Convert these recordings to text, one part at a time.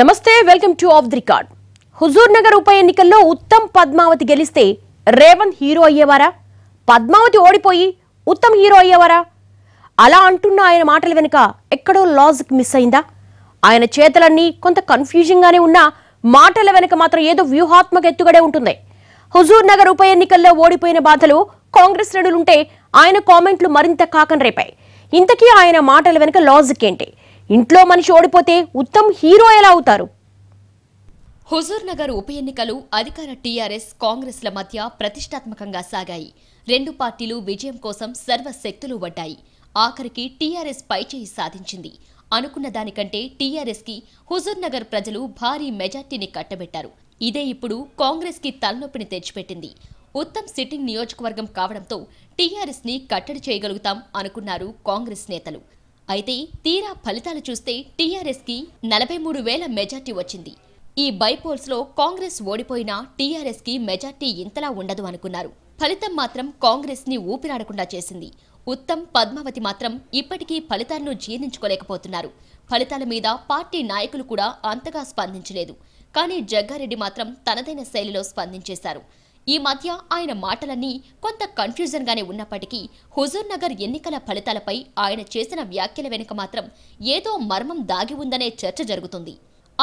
నమస్తే welcome to off the record Huzurnagar ఉప ఎన్నికల్లో ఉత్తమ్ పద్మావతి గెలిస్తే రేవంత్ హీరో అయ్యేవారా పద్మావతి ఓడిపోయి ఉత్తమ్ హీరో అయ్యేవారా అలా అంటున్న ఆయన మాటల వెనుక ఎక్కడో లాజిక్ మిస్ అయిందా ఆయన చేతలన్నీ కొంత కన్ఫ్యూజింగ్గానే ఉన్నా మాటల వెనుక మాత్రం ఏదో వ్యూహాత్మక ఎత్తుగడే ఉంటుంది హుజూర్ నగర్ ఉప ఎన్నికల్లో ఓడిపోయిన బాధలు కాంగ్రెస్ రెండులుంటే ఆయన కామెంట్లు మరింత కాకం రేపాయి ఇంతకీ ఆయన మాటల వెనుక లాజిక్ ఏంటి ఇంట్లో మనిషి ఓడిపోతే ఉత్తమ్ హీరో ఎలా అవుతారు హుజూర్ నగర్ ఉప ఎన్నికలు అధికార టీఆర్ఎస్ కాంగ్రెస్ల మధ్య ప్రతిష్టాత్మకంగా సాగాయి రెండు పార్టీలు విజయం కోసం సర్వశక్తులు పడ్డాయి ఆఖరికి టీఆర్ఎస్ పైచేయి సాధించింది అనుకున్న దానికంటే టీఆర్ఎస్కి హుజూర్ నగర్ ప్రజలు భారీ మెజార్టీని కట్టబెట్టారు ఇదే ఇప్పుడు కాంగ్రెస్కి తలనొప్పిని తెచ్చిపెట్టింది ఉత్తమ్ సిట్టింగ్ నియోజకవర్గం కావడంతో టీఆర్ఎస్ని కట్టడి చేయగలుగుతాం అనుకున్నారు కాంగ్రెస్ నేతలు అయితే తీరా ఫలితాలు చూస్తే టీఆర్ఎస్కి నలభై మూడు వేల మెజార్టీ వచ్చింది ఈ బైపోల్స్లో కాంగ్రెస్ ఓడిపోయినా కి మెజార్టీ ఇంతలా ఉండదు అనుకున్నారు ఫలితం మాత్రం కాంగ్రెస్ని ఊపిరాడకుండా చేసింది ఉత్తమ్ పద్మావతి మాత్రం ఇప్పటికీ ఫలితాలను జీర్ణించుకోలేకపోతున్నారు ఫలితాల మీద పార్టీ నాయకులు కూడా అంతగా స్పందించలేదు కానీ జగ్గారెడ్డి మాత్రం తనదైన శైలిలో స్పందించేశారు ఈ మధ్య ఆయన మాటలన్నీ కొంత కన్ఫ్యూజన్గానే ఉన్నప్పటికీ హుజూర్నగర్ ఎన్నికల ఫలితాలపై ఆయన చేసిన వ్యాఖ్యల వెనుక మాత్రం ఏదో మర్మం దాగి ఉందనే చర్చ జరుగుతుంది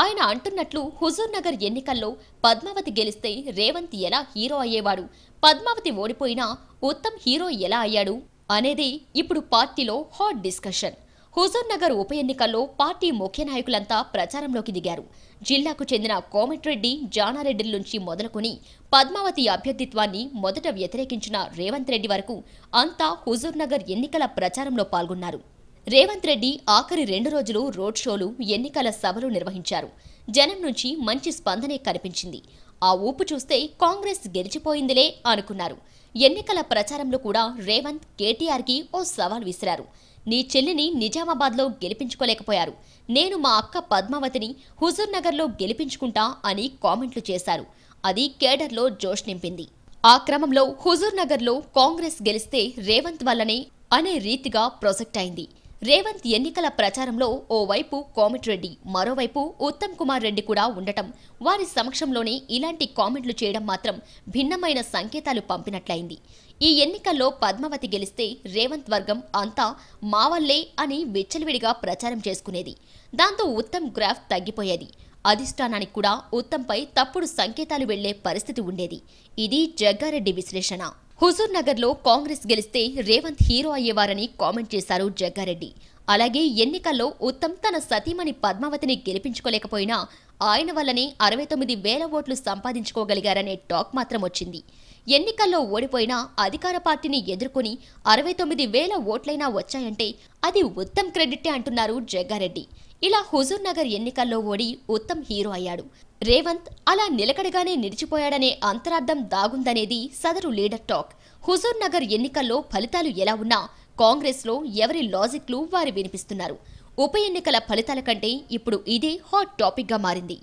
ఆయన అంటున్నట్లు హుజూర్నగర్ ఎన్నికల్లో పద్మావతి గెలిస్తే రేవంత్ ఎలా హీరో అయ్యేవాడు పద్మావతి ఓడిపోయినా ఉత్తమ్ హీరో ఎలా అయ్యాడు అనేది ఇప్పుడు పార్టీలో హాట్ డిస్కషన్ హుజూర్నగర్ ఉప ఎన్నికల్లో పార్టీ ముఖ్య నాయకులంతా ప్రచారంలోకి దిగారు జిల్లాకు చెందిన కోమటిరెడ్డి జానారెడ్డిల నుంచి మొదలుకుని పద్మావతి అభ్యర్థిత్వాన్ని మొదట వ్యతిరేకించిన రేవంత్ రెడ్డి వరకు అంతా హుజూర్నగర్ ఎన్నికల ప్రచారంలో పాల్గొన్నారు రేవంత్ రెడ్డి ఆఖరి రెండు రోజులు రోడ్ షోలు ఎన్నికల సభలు నిర్వహించారు జనం నుంచి మంచి స్పందనే కనిపించింది ఆ ఊపు చూస్తే కాంగ్రెస్ గెలిచిపోయిందిలే అనుకున్నారు ఎన్నికల ప్రచారంలో కూడా రేవంత్ కేటీఆర్కి ఓ సవాల్ విసిరారు నీ చెల్లిని నిజామాబాద్లో గెలిపించుకోలేకపోయారు నేను మా అక్క పద్మావతిని హుజూర్నగర్లో గెలిపించుకుంటా అని కామెంట్లు చేశారు అది కేడర్లో జోష్ నింపింది ఆ క్రమంలో హుజూర్నగర్లో కాంగ్రెస్ గెలిస్తే రేవంత్ వల్లనే అనే రీతిగా ప్రొజెక్ట్ అయింది రేవంత్ ఎన్నికల ప్రచారంలో ఓవైపు కోమటిరెడ్డి మరోవైపు ఉత్తమ్ కుమార్ రెడ్డి కూడా ఉండటం వారి సమక్షంలోనే ఇలాంటి కామెంట్లు చేయడం మాత్రం భిన్నమైన సంకేతాలు పంపినట్లయింది ఈ ఎన్నికల్లో పద్మావతి గెలిస్తే రేవంత్ వర్గం అంతా మావల్లే అని విచ్చలవిడిగా ప్రచారం చేసుకునేది దాంతో ఉత్తమ్ గ్రాఫ్ తగ్గిపోయేది అధిష్టానానికి కూడా ఉత్తంపై తప్పుడు సంకేతాలు వెళ్లే పరిస్థితి ఉండేది ఇది జగ్గారెడ్డి విశ్లేషణ హుజూర్ నగర్లో కాంగ్రెస్ గెలిస్తే రేవంత్ హీరో అయ్యేవారని కామెంట్ చేశారు జగ్గారెడ్డి అలాగే ఎన్నికల్లో ఉత్తమ్ తన సతీమణి పద్మావతిని గెలిపించుకోలేకపోయినా ఆయన వల్లనే అరవై తొమ్మిది వేల ఓట్లు సంపాదించుకోగలిగారనే టాక్ మాత్రం వచ్చింది ఎన్నికల్లో ఓడిపోయినా అధికార పార్టీని ఎదుర్కొని అరవై తొమ్మిది వేల ఓట్లైనా వచ్చాయంటే అది ఉత్తమ్ క్రెడిటే అంటున్నారు జగ్గారెడ్డి ఇలా హుజూర్ నగర్ ఎన్నికల్లో ఓడి ఉత్తమ్ హీరో అయ్యాడు రేవంత్ అలా నిలకడగానే నిలిచిపోయాడనే అంతరార్థం దాగుందనేది సదరు లీడర్ టాక్ హుజూర్ నగర్ ఎన్నికల్లో ఫలితాలు ఎలా ఉన్నా కాంగ్రెస్లో ఎవరి లాజిక్లు వారు వినిపిస్తున్నారు ఉప ఎన్నికల ఫలితాల కంటే ఇప్పుడు ఇదే హాట్ టాపిక్గా మారింది